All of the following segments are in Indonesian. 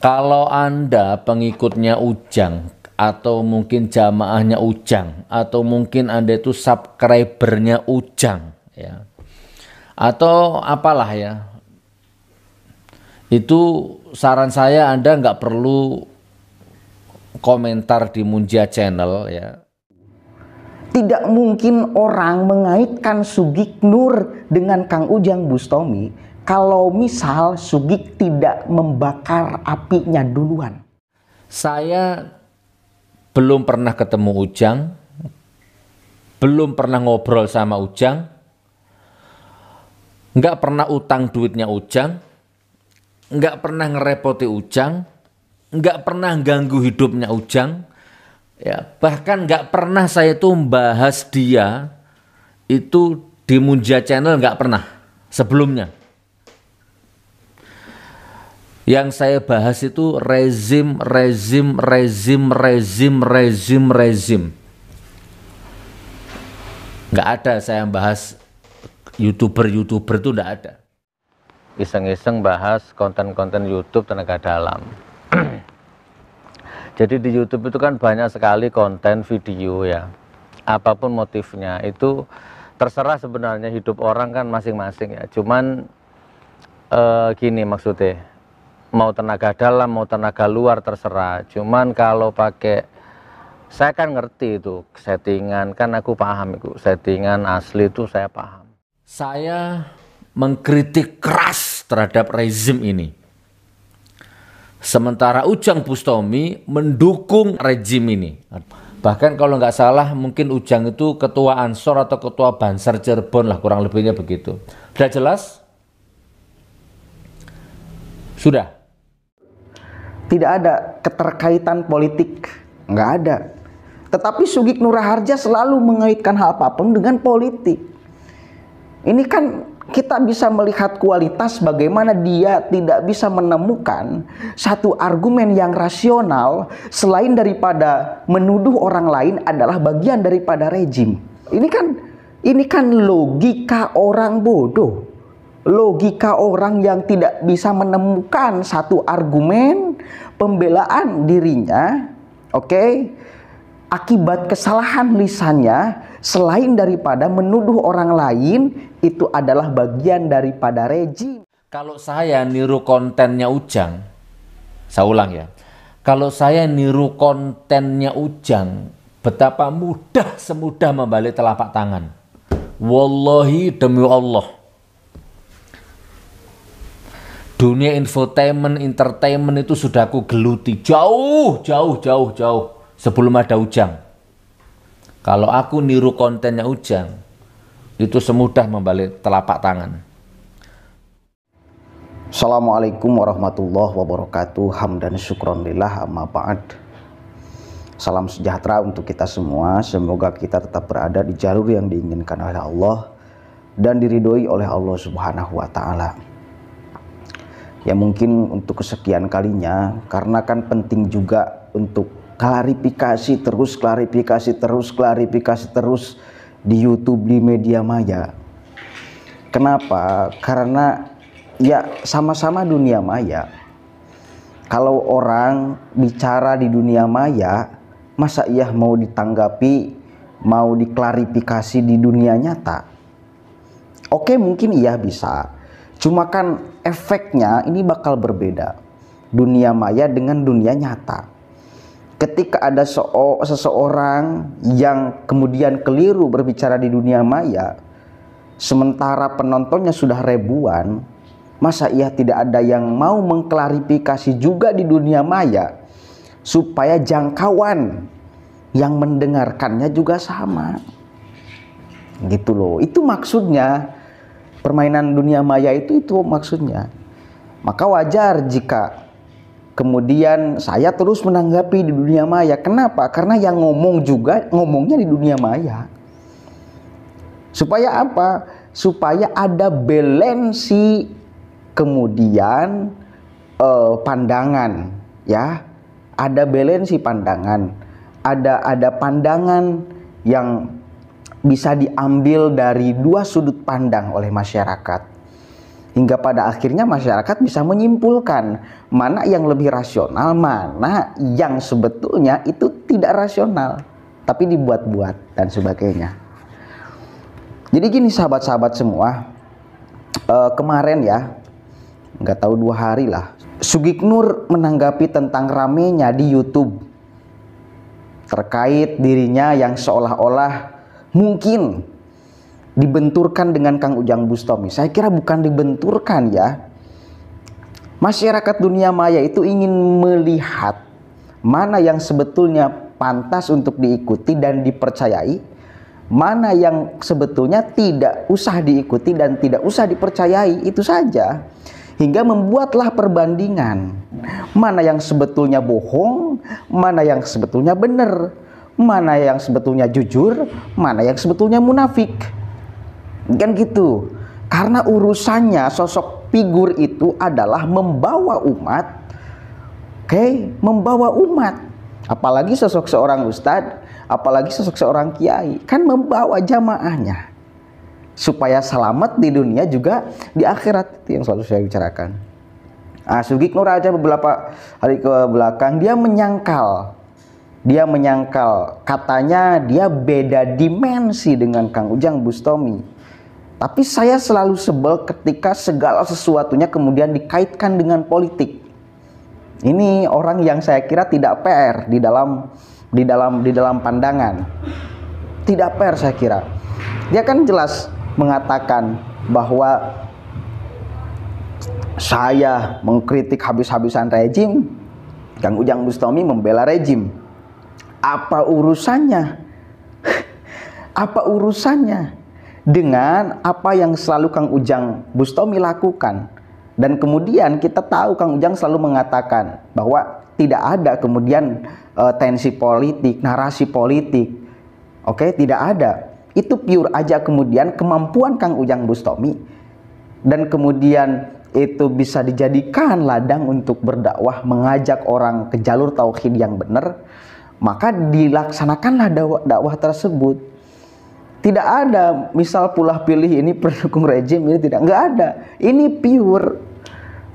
Kalau Anda pengikutnya Ujang atau mungkin jamaahnya Ujang atau mungkin Anda itu subscribernya Ujang ya. Atau apalah ya. Itu saran saya Anda nggak perlu komentar di Munja Channel ya. Tidak mungkin orang mengaitkan Sugik Nur dengan Kang Ujang Bustomi kalau misal Sugik tidak membakar apinya duluan? Saya belum pernah ketemu Ujang, belum pernah ngobrol sama Ujang, nggak pernah utang duitnya Ujang, nggak pernah ngerepoti Ujang, nggak pernah ganggu hidupnya Ujang, ya bahkan nggak pernah saya tuh membahas dia itu di Munja Channel nggak pernah sebelumnya yang saya bahas itu rezim, rezim, rezim, rezim, rezim, rezim. Nggak ada saya bahas youtuber-youtuber itu nggak ada. Iseng-iseng bahas konten-konten YouTube tenaga dalam. Jadi di YouTube itu kan banyak sekali konten video ya. Apapun motifnya itu terserah sebenarnya hidup orang kan masing-masing ya. Cuman eh, gini maksudnya mau tenaga dalam mau tenaga luar terserah cuman kalau pakai saya kan ngerti itu settingan kan aku paham itu settingan asli itu saya paham saya mengkritik keras terhadap rezim ini sementara Ujang Bustomi mendukung rezim ini bahkan kalau nggak salah mungkin Ujang itu ketua Ansor atau ketua Banser Cirebon lah kurang lebihnya begitu sudah jelas sudah tidak ada keterkaitan politik, nggak ada. Tetapi Sugik Nuraharja selalu mengaitkan hal apapun dengan politik. Ini kan kita bisa melihat kualitas bagaimana dia tidak bisa menemukan satu argumen yang rasional selain daripada menuduh orang lain adalah bagian daripada rejim. Ini kan ini kan logika orang bodoh logika orang yang tidak bisa menemukan satu argumen pembelaan dirinya, oke, okay, akibat kesalahan lisannya, selain daripada menuduh orang lain, itu adalah bagian daripada rejim. Kalau saya niru kontennya Ujang, saya ulang ya, kalau saya niru kontennya Ujang, betapa mudah semudah membalik telapak tangan. Wallahi demi Allah dunia infotainment, entertainment itu sudah aku geluti jauh, jauh, jauh, jauh sebelum ada Ujang. Kalau aku niru kontennya Ujang, itu semudah membalik telapak tangan. Assalamualaikum warahmatullahi wabarakatuh. Hamdan syukron lillah amma ba'd. Salam sejahtera untuk kita semua. Semoga kita tetap berada di jalur yang diinginkan oleh Allah dan diridhoi oleh Allah Subhanahu wa taala ya mungkin untuk kesekian kalinya karena kan penting juga untuk klarifikasi terus klarifikasi terus klarifikasi terus di YouTube di media maya kenapa karena ya sama-sama dunia maya kalau orang bicara di dunia maya masa ia mau ditanggapi mau diklarifikasi di dunia nyata oke mungkin iya bisa Cuma kan efeknya ini bakal berbeda. Dunia maya dengan dunia nyata. Ketika ada seseorang yang kemudian keliru berbicara di dunia maya, sementara penontonnya sudah ribuan, masa ia tidak ada yang mau mengklarifikasi juga di dunia maya supaya jangkauan yang mendengarkannya juga sama. Gitu loh. Itu maksudnya permainan dunia maya itu itu maksudnya. Maka wajar jika kemudian saya terus menanggapi di dunia maya. Kenapa? Karena yang ngomong juga ngomongnya di dunia maya. Supaya apa? Supaya ada balansi kemudian eh, pandangan ya. Ada balansi pandangan. Ada ada pandangan yang bisa diambil dari dua sudut pandang oleh masyarakat hingga pada akhirnya masyarakat bisa menyimpulkan mana yang lebih rasional, mana yang sebetulnya itu tidak rasional, tapi dibuat-buat dan sebagainya. Jadi gini sahabat-sahabat semua, eh, kemarin ya, nggak tahu dua hari lah, nur menanggapi tentang ramenya di YouTube terkait dirinya yang seolah-olah mungkin dibenturkan dengan Kang Ujang Bustomi. Saya kira bukan dibenturkan ya. Masyarakat dunia maya itu ingin melihat mana yang sebetulnya pantas untuk diikuti dan dipercayai, mana yang sebetulnya tidak usah diikuti dan tidak usah dipercayai, itu saja. Hingga membuatlah perbandingan. Mana yang sebetulnya bohong, mana yang sebetulnya benar mana yang sebetulnya jujur, mana yang sebetulnya munafik. Kan gitu. Karena urusannya sosok figur itu adalah membawa umat Oke, okay? membawa umat. Apalagi sosok seorang ustadz, apalagi sosok seorang kiai, kan membawa jamaahnya supaya selamat di dunia juga di akhirat itu yang selalu saya bicarakan. Ah, Sugik Nuraja beberapa hari ke belakang dia menyangkal dia menyangkal katanya dia beda dimensi dengan Kang Ujang Bustomi tapi saya selalu sebel ketika segala sesuatunya kemudian dikaitkan dengan politik ini orang yang saya kira tidak PR di dalam di dalam di dalam pandangan tidak PR saya kira dia kan jelas mengatakan bahwa saya mengkritik habis-habisan rejim Kang Ujang Bustomi membela rejim apa urusannya? apa urusannya dengan apa yang selalu Kang Ujang Bustomi lakukan? Dan kemudian kita tahu Kang Ujang selalu mengatakan bahwa tidak ada kemudian e, tensi politik, narasi politik. Oke, tidak ada. Itu pure aja kemudian kemampuan Kang Ujang Bustomi dan kemudian itu bisa dijadikan ladang untuk berdakwah, mengajak orang ke jalur tauhid yang benar maka dilaksanakanlah dakwah, dakwah tersebut. Tidak ada misal pula pilih ini pendukung rejim ini tidak nggak ada. Ini pure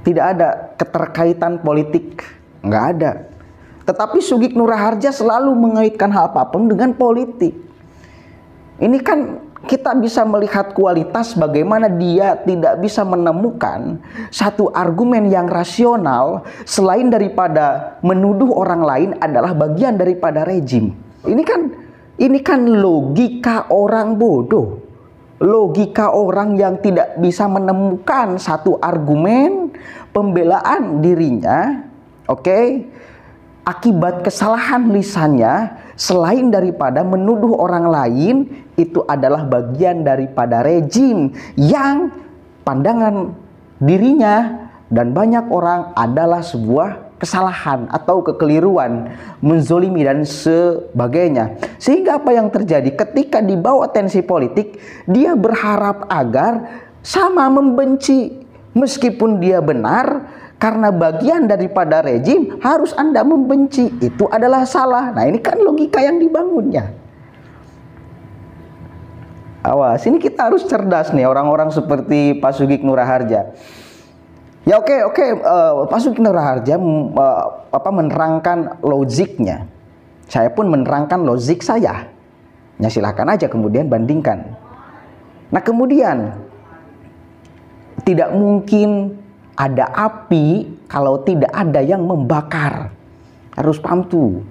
tidak ada keterkaitan politik nggak ada. Tetapi Sugik Nuraharja selalu mengaitkan hal apapun dengan politik. Ini kan kita bisa melihat kualitas bagaimana dia tidak bisa menemukan satu argumen yang rasional selain daripada menuduh orang lain adalah bagian daripada rejim. Ini kan ini kan logika orang bodoh. Logika orang yang tidak bisa menemukan satu argumen pembelaan dirinya, oke? Okay? Akibat kesalahan lisannya selain daripada menuduh orang lain itu adalah bagian daripada rejim yang pandangan dirinya dan banyak orang adalah sebuah kesalahan atau kekeliruan, menzolimi dan sebagainya. Sehingga apa yang terjadi ketika dibawa tensi politik, dia berharap agar sama membenci meskipun dia benar, karena bagian daripada rejim harus Anda membenci. Itu adalah salah. Nah, ini kan logika yang dibangunnya. Awas, ini kita harus cerdas nih orang-orang seperti Pak Sugik Nuraharja. Ya oke okay, oke okay, uh, eh, Pak Sugik Nuraharja uh, apa menerangkan logiknya. Saya pun menerangkan logik saya. Ya silahkan aja kemudian bandingkan. Nah kemudian tidak mungkin ada api kalau tidak ada yang membakar. Harus paham tuh.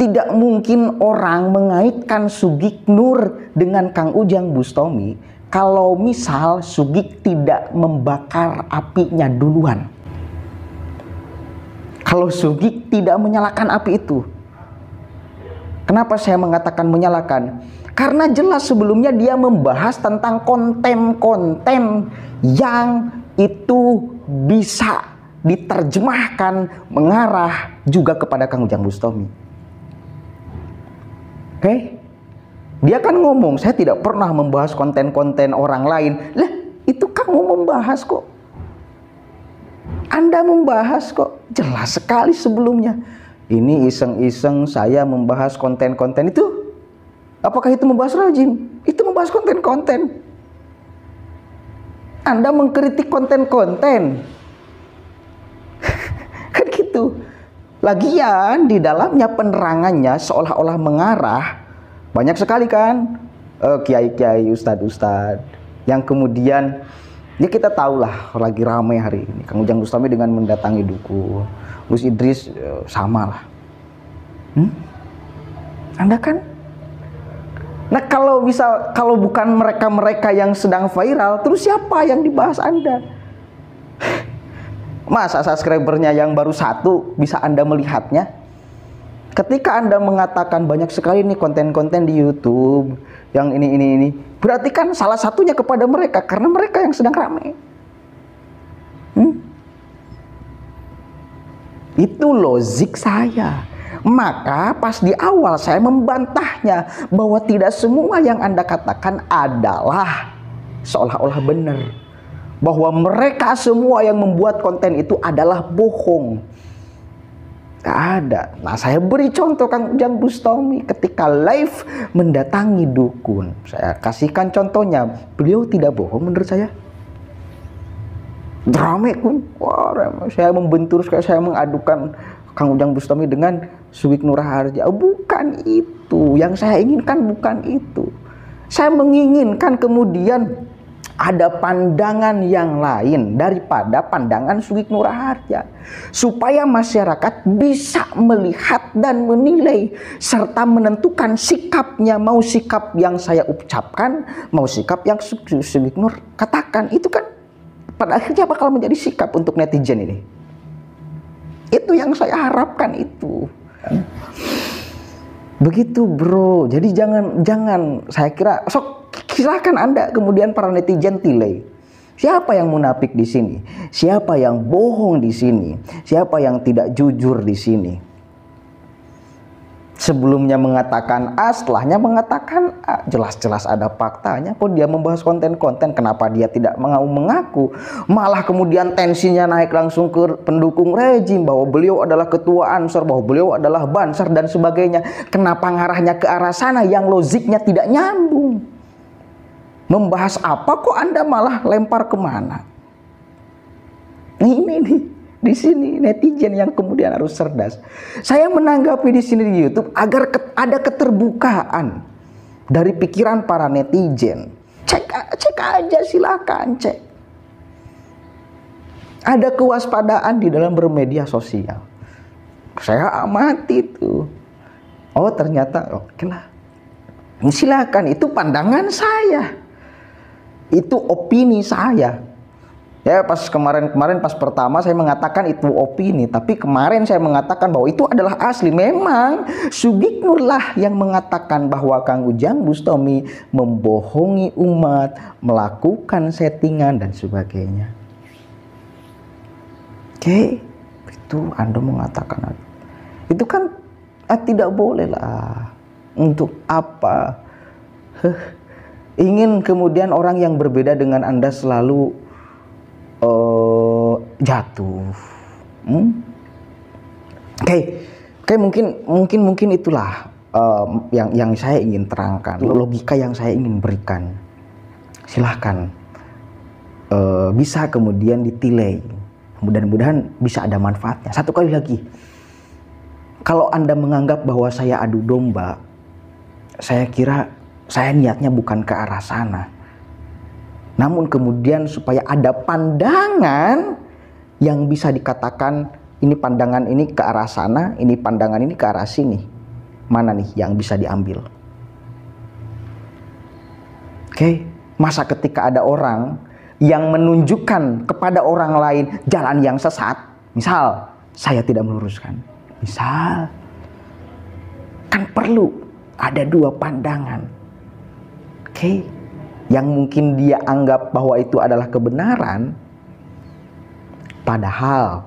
Tidak mungkin orang mengaitkan Sugik Nur dengan Kang Ujang Bustomi kalau misal Sugik tidak membakar apinya duluan. Kalau Sugik tidak menyalakan api itu. Kenapa saya mengatakan menyalakan? Karena jelas sebelumnya dia membahas tentang konten-konten yang itu bisa diterjemahkan mengarah juga kepada Kang Ujang Bustomi. Oke? Okay? Dia kan ngomong, saya tidak pernah membahas konten-konten orang lain. Lah, itu kamu membahas kok. Anda membahas kok. Jelas sekali sebelumnya. Ini iseng-iseng saya membahas konten-konten itu. Apakah itu membahas rajin, Itu membahas konten-konten. Anda mengkritik konten-konten. kan gitu. Lagian di dalamnya penerangannya seolah-olah mengarah banyak sekali kan eh, kiai-kiai, ustadz ustad-ustad yang kemudian ya kita tahulah lagi ramai hari ini Kang Ujang Gustami dengan mendatangi duku Gus Idris uh, eh, sama lah. Hmm? Anda kan Nah kalau bisa kalau bukan mereka-mereka yang sedang viral, terus siapa yang dibahas Anda? Masa subscribernya yang baru satu bisa Anda melihatnya? Ketika Anda mengatakan banyak sekali nih konten-konten di YouTube yang ini ini ini, berarti kan salah satunya kepada mereka karena mereka yang sedang ramai. Hmm? Itu logik saya. Maka pas di awal saya membantahnya bahwa tidak semua yang Anda katakan adalah seolah-olah benar. Bahwa mereka semua yang membuat konten itu adalah bohong. Gak ada. Nah saya beri contoh Kang Ujang Bustomi ketika live mendatangi dukun. Saya kasihkan contohnya. Beliau tidak bohong menurut saya. Drama kun. Wah, saya membentur, saya mengadukan Kang Ujang Bustami dengan Suwik Nuraharja. Oh, bukan itu. Yang saya inginkan bukan itu. Saya menginginkan kemudian ada pandangan yang lain daripada pandangan Sugik Nuraharja supaya masyarakat bisa melihat dan menilai serta menentukan sikapnya mau sikap yang saya ucapkan mau sikap yang Sugik Nur katakan itu kan pada akhirnya bakal menjadi sikap untuk netizen ini itu yang saya harapkan itu. Begitu bro. Jadi jangan jangan saya kira sok silahkan anda kemudian para netizen tilai. Siapa yang munafik di sini? Siapa yang bohong di sini? Siapa yang tidak jujur di sini? sebelumnya mengatakan A, setelahnya mengatakan A. Jelas-jelas ada faktanya. Kok dia membahas konten-konten? Kenapa dia tidak mau mengaku? Malah kemudian tensinya naik langsung ke pendukung rejim bahwa beliau adalah ketua Ansor, bahwa beliau adalah Banser dan sebagainya. Kenapa ngarahnya ke arah sana yang logiknya tidak nyambung? Membahas apa kok Anda malah lempar kemana? Ini nih di sini netizen yang kemudian harus cerdas. Saya menanggapi di sini di YouTube agar ada keterbukaan dari pikiran para netizen. Cek cek aja silakan cek. Ada kewaspadaan di dalam bermedia sosial. Saya amati itu. Oh ternyata oke lah. Silakan itu pandangan saya. Itu opini saya Ya pas kemarin-kemarin pas pertama saya mengatakan itu opini, tapi kemarin saya mengatakan bahwa itu adalah asli. Memang Nurlah yang mengatakan bahwa Kang Ujang Bustomi membohongi umat, melakukan settingan dan sebagainya. Oke, okay. itu Anda mengatakan itu kan eh, tidak boleh lah. Untuk apa? Ingin kemudian orang yang berbeda dengan Anda selalu uh, jatuh hmm? oke okay. oke okay, mungkin mungkin mungkin itulah uh, yang yang saya ingin terangkan logika yang saya ingin berikan silahkan uh, bisa kemudian ditilai mudah-mudahan bisa ada manfaatnya satu kali lagi kalau anda menganggap bahwa saya adu domba saya kira saya niatnya bukan ke arah sana namun kemudian supaya ada pandangan yang bisa dikatakan ini pandangan ini ke arah sana, ini pandangan ini ke arah sini. Mana nih yang bisa diambil? Oke, masa ketika ada orang yang menunjukkan kepada orang lain jalan yang sesat, misal saya tidak meluruskan, misal kan perlu ada dua pandangan. Oke, okay yang mungkin dia anggap bahwa itu adalah kebenaran, padahal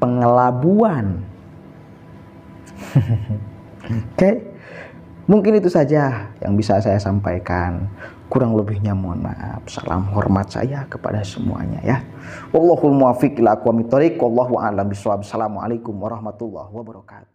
pengelabuan. Oke, okay? mungkin itu saja yang bisa saya sampaikan. Kurang lebihnya mohon maaf. Salam hormat saya kepada semuanya ya. Wallahul muwaffiq ila aqwamit thoriq. Wallahu a'lam bishawab. Assalamualaikum warahmatullahi wabarakatuh.